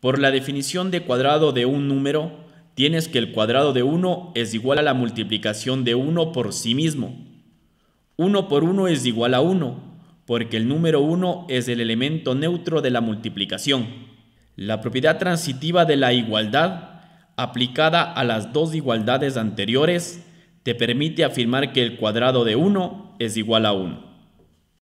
Por la definición de cuadrado de un número, tienes que el cuadrado de 1 es igual a la multiplicación de 1 por sí mismo. 1 por 1 es igual a 1, porque el número 1 es el elemento neutro de la multiplicación. La propiedad transitiva de la igualdad, aplicada a las dos igualdades anteriores, te permite afirmar que el cuadrado de 1 es igual a 1.